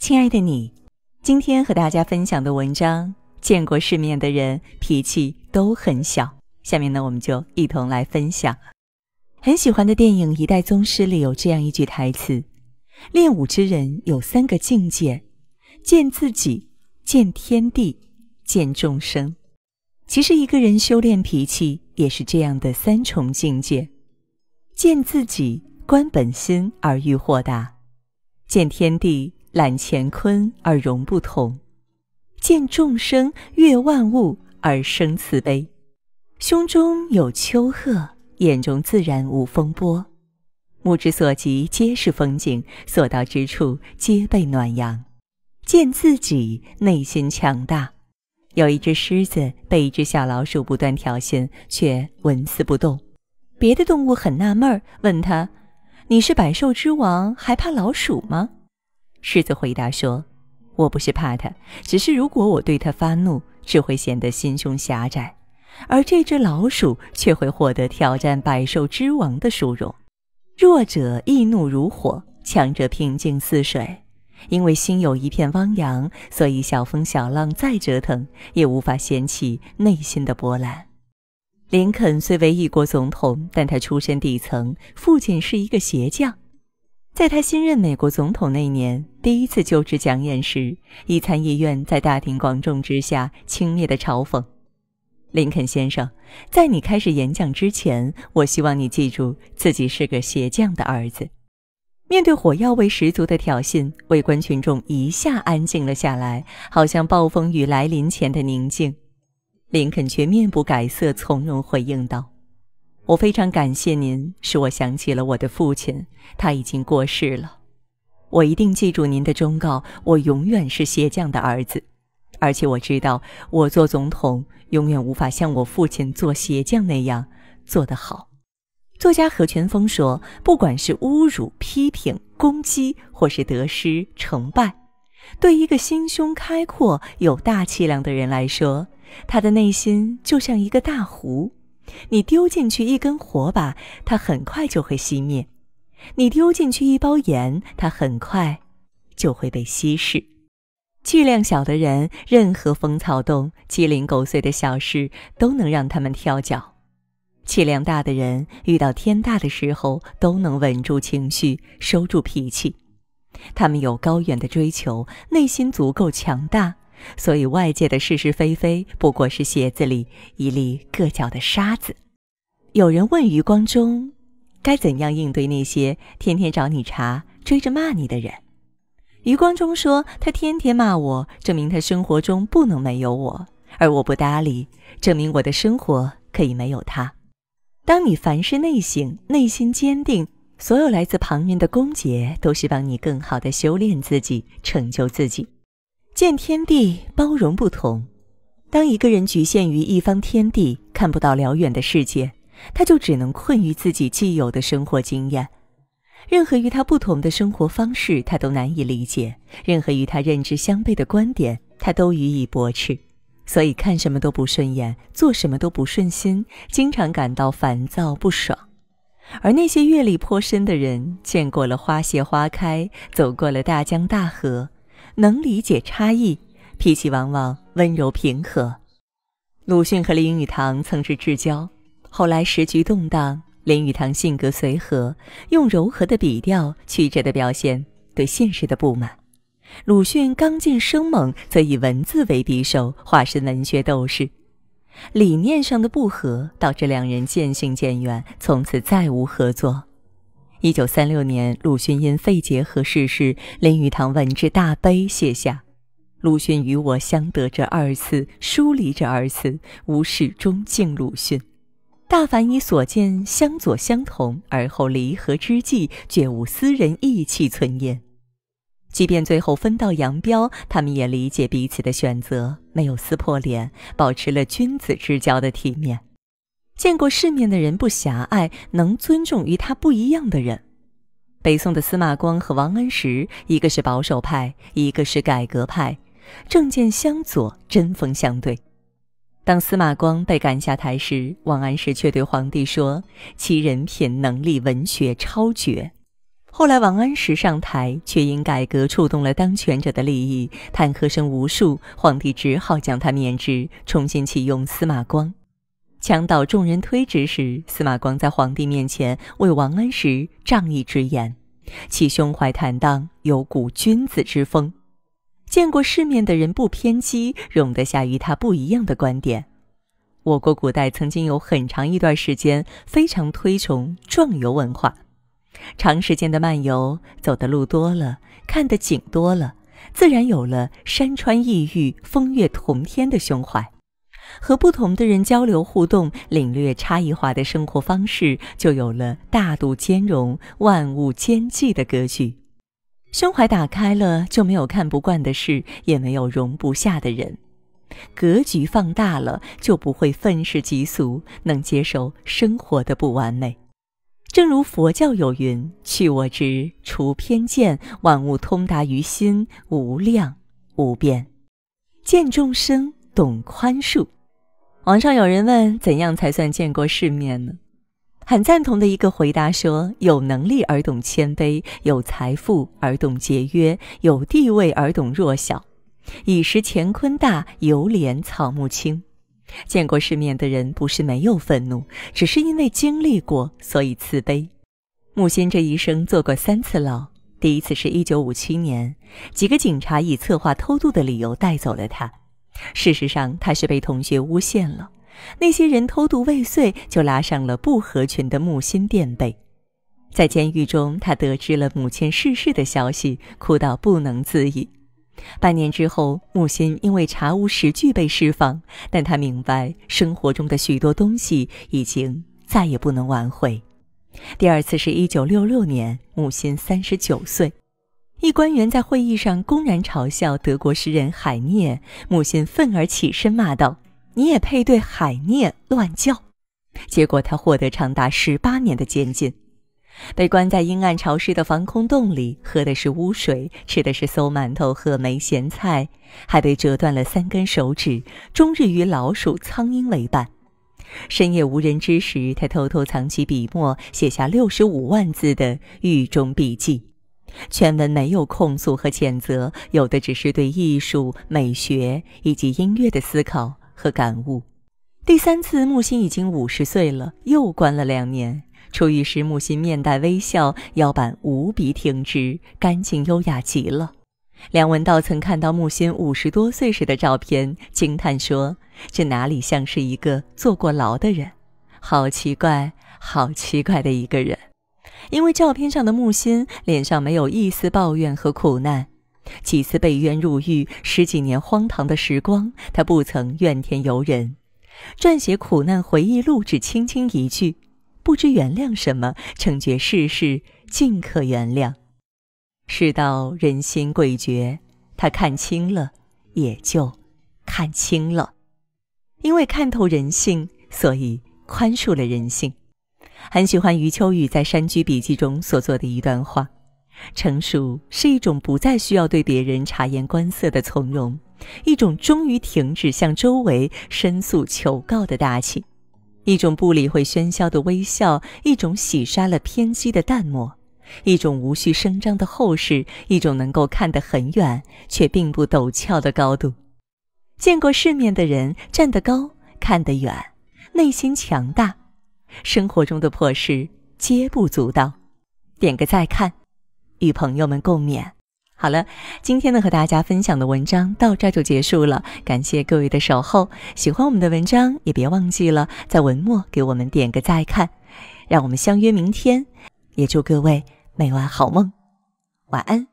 亲爱的你，今天和大家分享的文章《见过世面的人脾气都很小》。下面呢，我们就一同来分享很喜欢的电影《一代宗师》里有这样一句台词：“练武之人有三个境界，见自己，见天地，见众生。”其实一个人修炼脾气也是这样的三重境界：见自己，观本心而欲豁达；见天地。揽乾坤而容不同，见众生悦万物而生慈悲。胸中有丘壑，眼中自然无风波。目之所及皆是风景，所到之处皆被暖阳。见自己内心强大。有一只狮子被一只小老鼠不断挑衅，却纹丝不动。别的动物很纳闷儿，问他：“你是百兽之王，还怕老鼠吗？”狮子回答说：“我不是怕它，只是如果我对它发怒，只会显得心胸狭窄，而这只老鼠却会获得挑战百兽之王的殊荣。弱者易怒如火，强者平静似水。因为心有一片汪洋，所以小风小浪再折腾也无法掀起内心的波澜。”林肯虽为一国总统，但他出身底层，父亲是一个鞋匠。在他新任美国总统那年。第一次就职讲演时，一参议院在大庭广众之下轻蔑的嘲讽：“林肯先生，在你开始演讲之前，我希望你记住自己是个鞋匠的儿子。”面对火药味十足的挑衅，围观群众一下安静了下来，好像暴风雨来临前的宁静。林肯却面不改色，从容回应道：“我非常感谢您，使我想起了我的父亲，他已经过世了。”我一定记住您的忠告。我永远是鞋匠的儿子，而且我知道，我做总统永远无法像我父亲做鞋匠那样做得好。作家何全峰说：“不管是侮辱、批评、攻击，或是得失、成败，对一个心胸开阔、有大气量的人来说，他的内心就像一个大湖，你丢进去一根火把，它很快就会熄灭。”你丢进去一包盐，它很快就会被稀释。气量小的人，任何风草动、鸡零狗碎的小事都能让他们跳脚；气量大的人，遇到天大的时候都能稳住情绪、收住脾气。他们有高远的追求，内心足够强大，所以外界的是是非非不过是鞋子里一粒硌脚的沙子。有人问余光中。该怎样应对那些天天找你茬、追着骂你的人？余光中说：“他天天骂我，证明他生活中不能没有我；而我不搭理，证明我的生活可以没有他。”当你凡事内省，内心坚定，所有来自旁人的攻讦都是帮你更好的修炼自己、成就自己。见天地，包容不同。当一个人局限于一方天地，看不到辽远的世界。他就只能困于自己既有的生活经验，任何与他不同的生活方式，他都难以理解；任何与他认知相悖的观点，他都予以驳斥。所以看什么都不顺眼，做什么都不顺心，经常感到烦躁不爽。而那些阅历颇深的人，见过了花谢花开，走过了大江大河，能理解差异，脾气往往温柔平和。鲁迅和林语堂曾是至交。后来时局动荡，林语堂性格随和，用柔和的笔调曲折的表现对现实的不满；鲁迅刚劲生猛，则以文字为匕首，化身文学斗士。理念上的不合，导致两人渐行渐远，从此再无合作。一九三六年，鲁迅因肺结核逝世，林语堂闻之大悲，写下：“鲁迅与我相得这二字，疏离这二字，吾始终敬鲁迅。”大凡以所见相左相同，而后离合之际，绝无私人意气存焉。即便最后分道扬镳，他们也理解彼此的选择，没有撕破脸，保持了君子之交的体面。见过世面的人不狭隘，能尊重与他不一样的人。北宋的司马光和王安石，一个是保守派，一个是改革派，政见相左，针锋相对。当司马光被赶下台时，王安石却对皇帝说：“其人品、能力、文学超绝。”后来，王安石上台，却因改革触动了当权者的利益，弹劾声无数，皇帝只好将他免职，重新启用司马光。墙倒众人推之时，司马光在皇帝面前为王安石仗义直言，其胸怀坦荡，有古君子之风。见过世面的人不偏激，容得下与他不一样的观点。我国古代曾经有很长一段时间非常推崇壮游文化，长时间的漫游，走的路多了，看的景多了，自然有了山川异域，风月同天的胸怀。和不同的人交流互动，领略差异化的生活方式，就有了大度兼容万物兼济的格局。胸怀打开了，就没有看不惯的事，也没有容不下的人；格局放大了，就不会愤世嫉俗，能接受生活的不完美。正如佛教有云：“去我执，除偏见，万物通达于心，无量无边。”见众生，懂宽恕。”网上有人问：“怎样才算见过世面呢？”很赞同的一个回答说：“有能力而懂谦卑，有财富而懂节约，有地位而懂弱小。已识乾坤大，犹怜草木青。见过世面的人不是没有愤怒，只是因为经历过，所以慈悲。”木心这一生做过三次牢，第一次是一九五七年，几个警察以策划偷渡的理由带走了他，事实上他是被同学诬陷了。那些人偷渡未遂，就拉上了不合群的木心垫背。在监狱中，他得知了母亲逝世的消息，哭到不能自已。半年之后，木心因为查无实据被释放，但他明白生活中的许多东西已经再也不能挽回。第二次是一九六六年，木心三十九岁，一官员在会议上公然嘲笑德国诗人海涅，木心愤而起身骂道。你也配对海涅乱叫？结果他获得长达十八年的监禁，被关在阴暗潮湿的防空洞里，喝的是污水，吃的是馊馒头和没咸菜，还被折断了三根手指，终日与老鼠、苍蝇为伴。深夜无人之时，他偷偷藏起笔墨，写下六十五万字的《狱中笔记》，全文没有控诉和谴责，有的只是对艺术、美学以及音乐的思考。和感悟。第三次，木心已经五十岁了，又关了两年。出狱时，木心面带微笑，腰板无比挺直，干净优雅极了。梁文道曾看到木心五十多岁时的照片，惊叹说：“这哪里像是一个坐过牢的人？好奇怪，好奇怪的一个人。”因为照片上的木心脸上没有一丝抱怨和苦难。几次被冤入狱，十几年荒唐的时光，他不曾怨天尤人。撰写苦难回忆录，只轻轻一句：“不知原谅什么，成觉世事尽可原谅。”世道人心诡谲，他看清了，也就看清了。因为看透人性，所以宽恕了人性。很喜欢余秋雨在《山居笔记》中所做的一段话。成熟是一种不再需要对别人察言观色的从容，一种终于停止向周围申诉求告的大气，一种不理会喧嚣的微笑，一种洗刷了偏激的淡漠，一种无需声张的厚实，一种能够看得很远却并不陡峭的高度。见过世面的人站得高，看得远，内心强大，生活中的破事皆不足道。点个再看。与朋友们共勉。好了，今天呢和大家分享的文章到这就结束了，感谢各位的守候。喜欢我们的文章，也别忘记了在文末给我们点个再看，让我们相约明天。也祝各位每晚好梦，晚安。